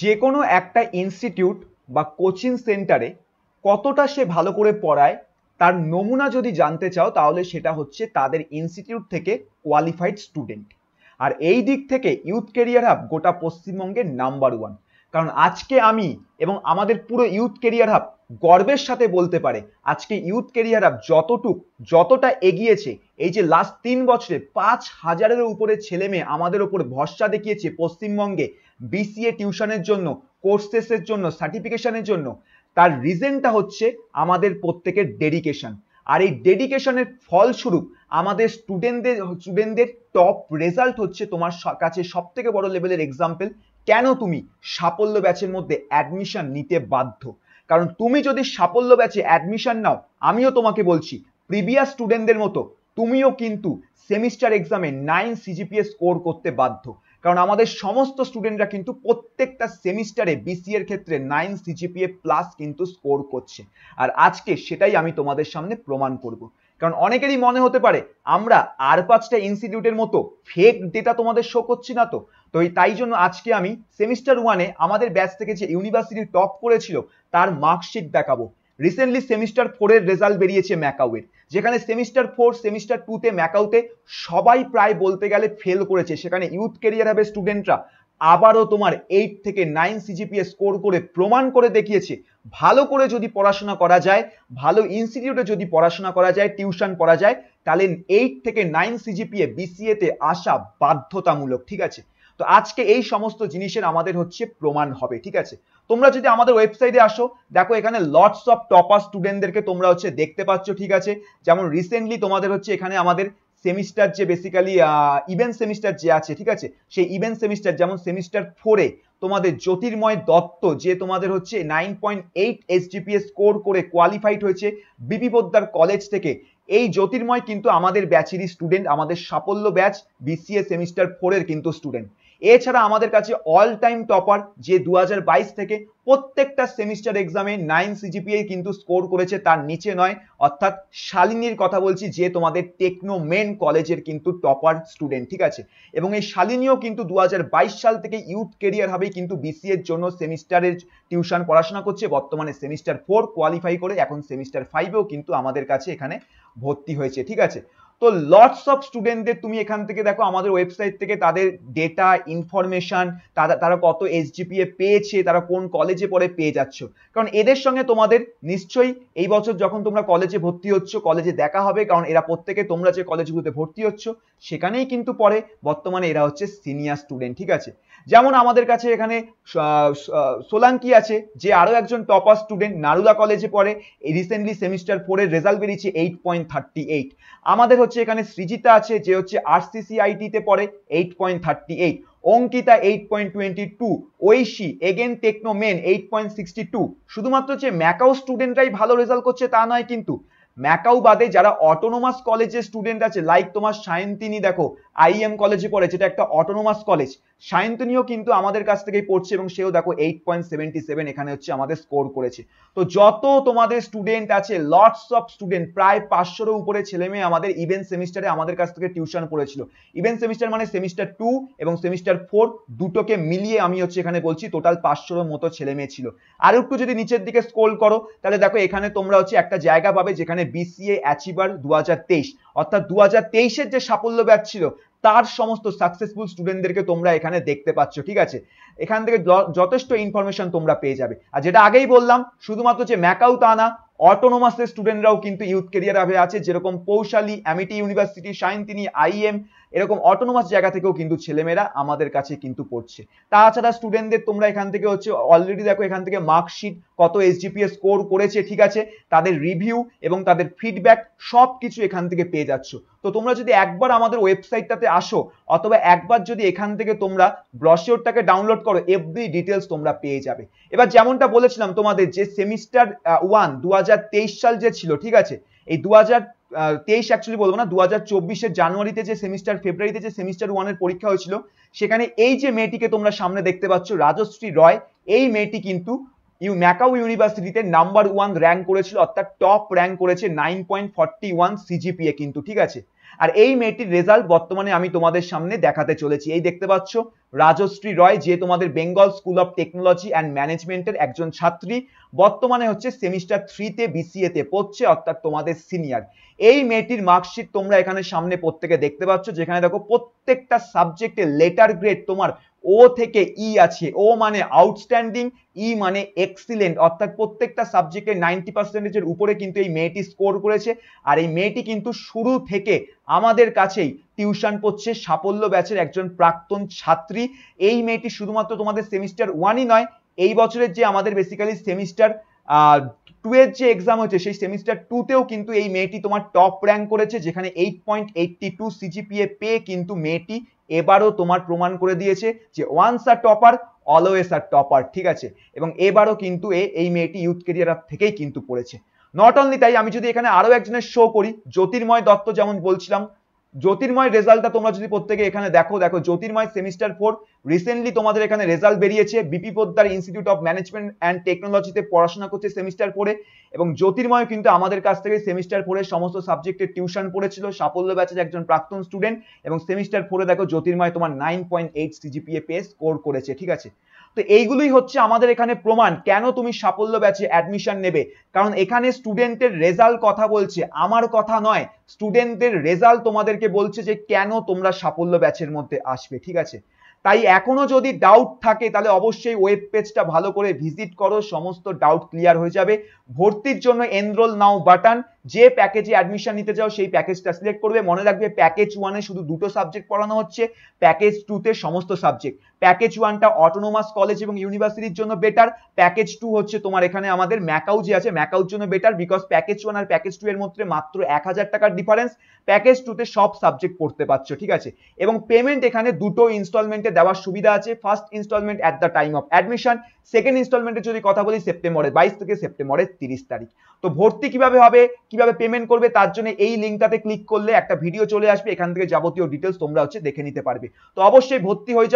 যে কোনো একটা ইনস্টিটিউট বা কোচিং সেন্টারে কতটা সে ভালো করে পড়ায় তার নমুনা যদি জানতে চাও তাহলে সেটা হচ্ছে তাদের ইনস্টিটিউট থেকে কোয়ালিফাইড স্টুডেন্ট আর এই দিক থেকে ইউথ কেরিয়ার হাব গোটা পশ্চিমবঙ্গের নাম্বার ওয়ান কারণ আজকে আমি এবং আমাদের পুরো ইউথ কেরিয়ার হাব গর্বের সাথে বলতে পারে আজকে ইউথ কেরিয়ার হাব যতটুক যতটা এগিয়েছে এই যে লাস্ট তিন বছরে পাঁচ হাজারের উপরে ছেলে মেয়ে আমাদের ওপর ভরসা দেখিয়েছে পশ্চিমবঙ্গে বিসিএ টিউশনের জন্য কোর্সেসের জন্য সার্টিফিকেশনের জন্য তার রিজনটা হচ্ছে আমাদের প্রত্যেকের ডেডিকেশন আর এই ডেডিকেশনের ফলস্বরূপ আমাদের স্টুডেন্টদের স্টুডেন্টদের টপ রেজাল্ট হচ্ছে তোমার কাছে সব থেকে বড় লেভেলের এক্সাম্পল কেন তুমি সাফল্য ব্যাচের মধ্যে অ্যাডমিশন নিতে বাধ্য কারণ তুমি যদি সাফল্য ব্যাচে অ্যাডমিশন নাও আমিও তোমাকে বলছি প্রিভিয়াস স্টুডেন্টদের মতো তুমিও কিন্তু সেমিস্টার এক্সামে নাইন সিজিপিএ স্কোর করতে বাধ্য কারণ আমাদের সমস্ত স্টুডেন্টরা কিন্তু প্রত্যেকটা সেমিস্টারে বিসি এর ক্ষেত্রে নাইন সিজিপিএ প্লাস কিন্তু স্কোর করছে আর আজকে সেটাই আমি তোমাদের সামনে প্রমাণ করব কারণ অনেকেরই মনে হতে পারে আমরা আর পাঁচটা ইনস্টিটিউটের মতো ফেক ডেটা তোমাদের শো করছি না তো তো এই তাই জন্য আজকে আমি সেমিস্টার ওয়ানে আমাদের ব্যাচ থেকে যে ইউনিভার্সিটি টপ করেছিল তার মার্কশিট দেখাবো রিসেন্টলি সেমিস্টার ফোরের রেজাল্ট বেরিয়েছে ম্যাকাউয়ের যেখানে সেমিস্টার ফোর সেমিস্টার টুতে ম্যাকাউতে সবাই প্রায় বলতে গেলে ফেল করেছে সেখানে ইউথ কেরিয়ার হবে স্টুডেন্টরা আবারও তোমার এইট থেকে নাইন সিজিপিএ স্কোর করে প্রমাণ করে দেখিয়েছে ভালো করে যদি পড়াশোনা করা যায় ভালো ইনস্টিটিউটে যদি পড়াশোনা করা যায় টিউশন করা যায় তাহলে এইট থেকে নাইন সিজিপিএ বিসিএতে আসা বাধ্যতামূলক ঠিক আছে তো আজকে এই সমস্ত জিনিসের আমাদের হচ্ছে প্রমাণ হবে ঠিক আছে তোমরা যদি আমাদের ওয়েবসাইটে আসো দেখো এখানে লটস অফ টপার স্টুডেন্টদেরকে তোমরা হচ্ছে দেখতে পাচ্ছ ঠিক আছে যেমন রিসেন্টলি তোমাদের হচ্ছে এখানে আমাদের সেমিস্টার যে বেসিক্যালি ইভেন্ট সেমিস্টার যে আছে ঠিক আছে সেই ইভেন্ট সেমিস্টার যেমন সেমিস্টার ফোরে তোমাদের জ্যোতির্ময় দত্ত যে তোমাদের হচ্ছে nine point eight SGPA score করে কোয়ালিফাইড হয়েছে বিপি পোদ্দার কলেজ থেকে এই জ্যোতির্ময় কিন্তু আমাদের ব্যাচেরই স্টুডেন্ট আমাদের সাফল্য ব্যাচ বিসিএ সেমিস্টার ফোরের কিন্তু স্টুডেন্ট এছাড়া আমাদের কাছে অল টাইম টপার যে দু থেকে প্রত্যেকটা সেমিস্টার এক্সামে নাইন সিজিপিএ কিন্তু স্কোর করেছে তার নিচে নয় অর্থাৎ শালিনীর কথা বলছি যে তোমাদের টেকনো মেন কলেজের কিন্তু টপার স্টুডেন্ট ঠিক আছে এবং এই শালিনীও কিন্তু দু সাল থেকে ইউথ কেরিয়ার হবে কিন্তু বিসি এর জন্য সেমিস্টারের টিউশন পড়াশোনা করছে বর্তমানে সেমিস্টার ফোর কোয়ালিফাই করে এখন সেমিস্টার ফাইভেও কিন্তু আমাদের কাছে এখানে ভর্তি হয়েছে ঠিক আছে তো লটস অফ স্টুডেন্টদের তুমি এখান থেকে দেখো আমাদের ওয়েবসাইট থেকে তাদের ডেটা ইনফরমেশন তারা তারা কত এসজিপিএ পেয়েছে তারা কোন কলেজে পড়ে পেয়ে যাচ্ছ কারণ এদের সঙ্গে তোমাদের নিশ্চয়ই এই বছর যখন তোমরা কলেজে ভর্তি হচ্ছ কলেজে দেখা হবে কারণ এরা প্রত্যেকে তোমরা যে কলেজগুলোতে ভর্তি হচ্ছ সেখানেই কিন্তু পরে বর্তমানে এরা হচ্ছে সিনিয়র স্টুডেন্ট ঠিক আছে যেমন আমাদের কাছে এখানে সোলাঙ্কি আছে যে আরও একজন টপার স্টুডেন্ট নারুলা কলেজে পড়ে রিসেন্টলি সেমিস্টার ফোরের রেজাল্ট বেরিয়েছে এইট পয়েন্ট থার্টি এইট আমাদের হচ্ছে এখানে সৃজিতা আছে যে হচ্ছে আরসিসিআইটি তে পড়ে eight point thirty eight Ankita eight point twenty two Aishi again Techno Main eight point sixty two শুধুমাত্র যে ম্যাকাও স্টুডেন্টরাই ভালো রেজাল্ট করছে তা নয় কিন্তু ম্যাকাও বাদে যারা অটোনোমাস কলেজের স্টুডেন্ট আছে লাইক তোমার সায়ন্তিনী দেখো আইএম কলেজে পড়ে যেটা একটা অটোনোমাস কলেজ সায়ন্তনীয় কিন্তু আমাদের কাছ থেকেই পড়ছে এবং সেও দেখো এইট পয়েন্ট সেভেন্টি সেভেন এখানে হচ্ছে আমাদের স্কোর করেছে তো যত তোমাদের স্টুডেন্ট আছে লটস অফ স্টুডেন্ট প্রায় পাঁচশোর উপরে ছেলে মেয়ে আমাদের ইভেন্ট সেমিস্টারে আমাদের কাছ থেকে টিউশন পড়েছিল ইভেন্ট সেমিস্টার মানে সেমিস্টার টু এবং সেমিস্টার ফোর দুটোকে মিলিয়ে আমি হচ্ছে এখানে বলছি টোটাল পাঁচশোর মতো ছেলে মেয়ে ছিল আর একটু যদি নিচের দিকে স্কোল করো তাহলে দেখো এখানে তোমরা হচ্ছে একটা জায়গা পাবে যেখানে বিসিএ অ্যাচিভার দু হাজার তেইশ অর্থাৎ দু হাজার তেইশের যে সাফল্য ব্যাচ ছিল তার সমস্ত successful student দেরকে তোমরা এখানে দেখতে পাচ্ছ ঠিক আছে এখান থেকে যথেষ্ট ইনফরমেশন তোমরা পেয়ে যাবে আর যেটা আগেই বললাম শুধুমাত্র যে ম্যাকাউ তা না অটোনোমাসের স্টুডেন্টরাও কিন্তু ইউথ কেরিয়ার আবে আছে যেরকম পৌশালী অ্যামিটি ইউনিভার্সিটি সাইনতিনি আইএম এরকম অটোনোমাস জায়গা থেকেও কিন্তু ছেলেমেয়েরা আমাদের কাছে কিন্তু পড়ছে তাছাড়া স্টুডেন্টদের তোমরা এখান থেকে হচ্ছে অলরেডি দেখো এখান থেকে মার্কশিট কত এসজিপিএ স্কোর করেছে ঠিক আছে তাদের রিভিউ এবং তাদের ফিডব্যাক সব কিছু এখান থেকে পেয়ে যাচ্ছ তো তোমরা যদি একবার আমাদের ওয়েবসাইটটাতে আসো অথবা একবার যদি এখান থেকে তোমরা ব্রশিওরটাকে ডাউনলোড করো এফবি ডিটেলস তোমরা পেয়ে যাবে এবার যেমনটা বলেছিলাম তোমাদের যে সেমিস্টার ওয়ান দু সাল যে ছিল ঠিক আছে এই দু তেইশ অ্যাকচুয়ালি বলবো না দু হাজার জানুয়ারিতে যে সেমিস্টার ফেব্রুয়ারিতে যে সেমিস্টার ওয়ানের পরীক্ষা হয়েছিল সেখানে এই যে মেয়েটিকে তোমরা সামনে দেখতে পাচ্ছ রাজশ্রী রয় এই মেয়েটি কিন্তু ইউ ম্যাকাউ ইউনিভার্সিটিতে নাম্বার ওয়ান র্যাঙ্ক করেছিল অর্থাৎ টপ র্যাঙ্ক করেছে nine point forty one CGPA কিন্তু ঠিক আছে আর এই মেয়েটির রেজাল্ট বর্তমানে আমি তোমাদের সামনে দেখাতে চলেছি এই দেখতে পাচ্ছ রাজশ্রী রয় যে তোমাদের Bengal school of technology and ম্যানেজমেন্টের একজন ছাত্রী বর্তমানে হচ্ছে সেমিস্টার থ্রিতে বিসিএতে পড়ছে অর্থাৎ তোমাদের সিনিয়র এই মেয়েটির মার্কশিট তোমরা এখানে সামনে প্রত্যেকে দেখতে পাচ্ছ যেখানে দেখো প্রত্যেকটা সাবজেক্টে লেটার গ্রেড তোমার ও থেকে ই আছে ও মানে আউটস্ট্যান্ডিং ই মানে এক্সিলেন্ট অর্থাৎ প্রত্যেকটা সাবজেক্টে নাইনটি পার্সেন্টেজের উপরে কিন্তু এই মেয়েটি স্কোর করেছে আর এই মেয়েটি কিন্তু শুরু থেকে আমাদের কাছেই টিউশন পড়ছে সাফল্য ব্যাচের একজন প্রাক্তন ছাত্রী এই মেয়েটি শুধুমাত্র তোমাদের সেমিস্টার ওয়ানই নয় এই বছরের যে আমাদের বেসিক্যালি সেমিস্টার টু এর যে এক্সাম হয়েছে সেই সেমিস্টার টুতেও কিন্তু এই মেয়েটি তোমার টপ র্যাঙ্ক করেছে যেখানে eight point eighty two CGPA পেয়ে কিন্তু মেয়েটি এবারও তোমার প্রমাণ করে দিয়েছে যে once a topper always a topper ঠিক আছে এবং এবারও কিন্তু এই মেয়েটি ইউথ কেরিয়ার আপ থেকেই কিন্তু পড়েছে নট অনলি তাই আমি যদি এখানে আরও একজনের শো করি জ্যোতির্ময় দত্ত যেমন বলছিলাম জ্যোতির্ময় রেজাল্টটা তোমরা যদি প্রত্যেকে এখানে দেখো দেখো জ্যোতির্ময় সেমিস্টার ফোর রিসেন্টলি তোমাদের এখানে রেজাল্ট বেরিয়েছে BP Poddar institute of management and টেকনোলজিতে পড়াশোনা করছে সেমিস্টার পড়ে এবং জ্যোতির্ময় কিন্তু আমাদের কাছ থেকে সেমিস্টার পড়ে সমস্ত সাবজেক্টের টিউশন পড়েছিল সাফল্য ব্যাচের একজন প্রাক্তন স্টুডেন্ট এবং সেমিস্টার পড়ে দেখো জ্যোতির্ময় তোমার নাইন পয়েন্ট এইট সিজিপিএ পে স্কোর করেছে ঠিক আছে তো এইগুলোই হচ্ছে আমাদের এখানে প্রমাণ কেন তুমি সাফল্য ব্যাচে অ্যাডমিশন নেবে কারণ এখানে স্টুডেন্টের রেজাল্ট কথা বলছে আমার কথা নয় স্টুডেন্টদের রেজাল্ট তোমাদেরকে বলছে যে কেন তোমরা সাফল্য ব্যাচের মধ্যে আসবে ঠিক আছে তাই এখনো যদি ডাউট থাকে তাহলে অবশ্যই ওয়েব পেজটা ভালো করে ভিজিট করো সমস্ত ডাউট ক্লিয়ার হয়ে যাবে ভর্তির জন্য এনরোল নাও বাটান যে প্যাকেজে অ্যাডমিশন নিতে চাও সেই প্যাকেজটা সিলেক্ট করবে মনে রাখবে প্যাকেজ ওয়ানে শুধু দুটো সাবজেক্ট পড়ানো হচ্ছে প্যাকেজ টুতে সমস্ত সাবজেক্ট প্যাকেজ ওয়ানটা অটোনোমাস কলেজ এবং ইউনিভার্সিটির জন্য বেটার প্যাকেজ টু হচ্ছে তোমার এখানে আমাদের ম্যাকাউ যে আছে ম্যাকাউর জন্য বেটার বিকজ প্যাকেজ ওয়ান আর প্যাকেজ টু এর মধ্যে মাত্র এক হাজার টাকার ডিফারেন্স প্যাকেজ টুতে সব সাবজেক্ট পড়তে পারছো ঠিক আছে এবং পেমেন্ট এখানে দুটো ইনস্টলমেন্টে দেওয়ার সুবিধা আছে first installment at the time of admission second ইনস্টলমেন্টের যদি কথা বলি সেপ্টেম্বরের বাইশ থেকে সেপ্টেম্বরের তিরিশ তারিখ তো ভর্তি কিভাবে হবে কিভাবে পেমেন্ট করবে তার জন্য এই লিঙ্কটাতে ক্লিক করলে একটা ভিডিও চলে আসবে এখান থেকে যাবতীয় ডিটেলস তোমরা হচ্ছে দেখে নিতে পারবে তো অবশ্যই ভর্তি হয়ে যাও